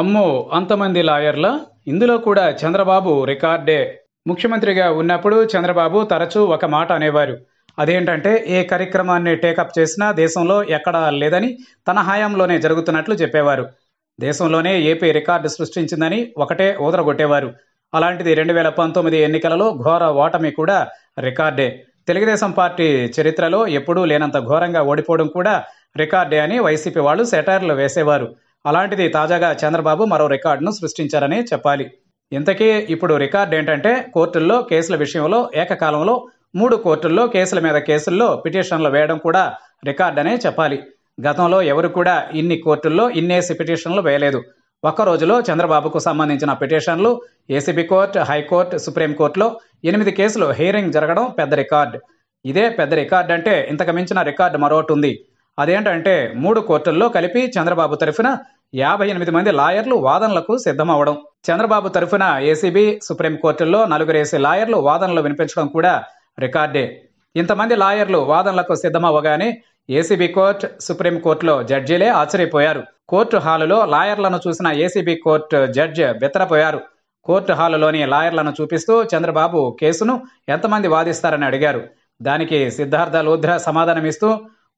అమ్మో అంతమంది లాయర్ల ఇందులో కూడా చంద్రబాబు రికార్డే ముఖ్యమంత్రిగా ఉన్నప్పుడు చంద్రబాబు తరచూ ఒక మాట అనేవారు అదేంటంటే ఏ కార్యక్రమాన్ని టేకప్ చేసినా దేశంలో ఎక్కడా లేదని తన హయాంలోనే జరుగుతున్నట్లు చెప్పేవారు దేశంలోనే ఏపీ రికార్డు సృష్టించిందని ఒకటే ఊదరగొట్టేవారు అలాంటిది రెండు వేల పంతొమ్మిది ఎన్నికలలో ఘోర ఓటమి కూడా రికార్డే తెలుగుదేశం పార్టీ చరిత్రలో ఎప్పుడూ లేనంత ఘోరంగా ఓడిపోవడం కూడా రికార్డే అని వైసీపీ వాళ్ళు సెటైర్లు వేసేవారు అలాంటిది తాజాగా చంద్రబాబు మరో రికార్డును సృష్టించారని చెప్పాలి ఇంతకీ ఇప్పుడు రికార్డ్ ఏంటంటే కోర్టుల్లో కేసుల విషయంలో ఏకకాలంలో మూడు కోర్టుల్లో కేసుల మీద కేసుల్లో పిటిషన్లు వేయడం కూడా రికార్డ్ అనే చెప్పాలి గతంలో ఎవరు కూడా ఇన్ని కోర్టుల్లో ఇన్నేసి పిటిషన్లు వేయలేదు ఒక్క రోజులో చంద్రబాబుకు సంబంధించిన పిటిషన్లు ఏసీబీ కోర్టు హైకోర్టు సుప్రీంకోర్టులో ఎనిమిది కేసులు హియరింగ్ జరగడం పెద్ద రికార్డ్ ఇదే పెద్ద రికార్డ్ అంటే ఇంతకు మించిన రికార్డు మరొకటి ఉంది అదేంటంటే మూడు కోర్టుల్లో కలిపి చంద్రబాబు తరఫున యాభై ఎనిమిది మంది లాయర్లు వాదనలకు సిద్ధమవడం చంద్రబాబు తరఫున ఏసీబీ సుప్రీంకోర్టుల్లో నలుగురేసి లాయర్లు వాదనలు వినిపించడం కూడా రికార్డే ఇంతమంది లాయర్లు వాదనలకు సిద్ధమవ్వగానే ఏసీబీ కోర్టు సుప్రీంకోర్టులో జడ్జీలే ఆశ్చర్యపోయారు కోర్టు హాలులో లాయర్లను చూసిన ఏసీబీ కోర్టు జడ్జి బెత్తరపోయారు కోర్టు హాలులోని లాయర్లను చూపిస్తూ చంద్రబాబు కేసును ఎంతమంది వాదిస్తారని అడిగారు దానికి సిద్ధార్థ లోధ్రా సమాధానమిస్తూ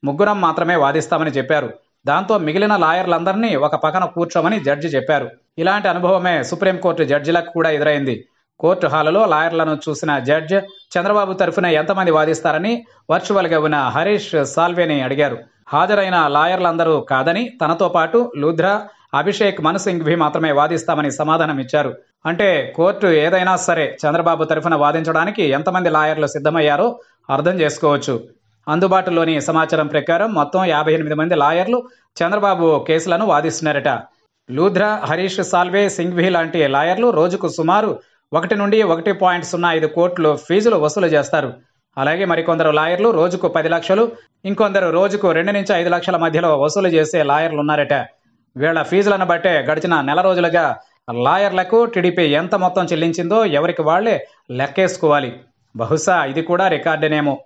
ముగ్గురం మాత్రమే వాదిస్తామని చెప్పారు దాంతో మిగిలిన లాయర్లందరినీ ఒక పక్కన కూర్చోమని జడ్జి చెప్పారు ఇలాంటి అనుభవమే సుప్రీంకోర్టు జడ్జిలకు కూడా ఎదురైంది కోర్టు హాలులో లాయర్లను చూసిన జడ్జ్ చంద్రబాబు తరఫున ఎంతమంది వాదిస్తారని వర్చువల్గా ఉన్న హరీష్ సాల్వేని అడిగారు హాజరైన లాయర్లందరూ కాదని తనతో పాటు లూధ్రా అభిషేక్ మనుసింగ్వి మాత్రమే వాదిస్తామని సమాధానం ఇచ్చారు అంటే కోర్టు ఏదైనా సరే చంద్రబాబు తరఫున వాదించడానికి ఎంతమంది లాయర్లు సిద్ధమయ్యారో అర్థం చేసుకోవచ్చు అందుబాటులోని సమాచారం ప్రకారం మొత్తం యాభై ఎనిమిది మంది లాయర్లు చంద్రబాబు కేసులను వాదిస్తున్నారట లూధ్రా హరీష్ సాల్వే సింఘ్వి లాంటి లాయర్లు రోజుకు సుమారు ఒకటి నుండి ఒకటి పాయింట్ సున్నా ఐదు కోట్లు ఫీజులు వసూలు చేస్తారు అలాగే మరికొందరు లాయర్లు రోజుకు పది లక్షలు ఇంకొందరు రోజుకు రెండు నుంచి ఐదు లక్షల మధ్యలో వసూలు చేసే లాయర్లు ఉన్నారట వీళ్ల ఫీజులను బట్టే గడిచిన నెల రోజులుగా లాయర్లకు టీడీపీ ఎంత మొత్తం చెల్లించిందో ఎవరికి వాళ్లే లెక్కేసుకోవాలి బహుశా ఇది కూడా రికార్డునేమో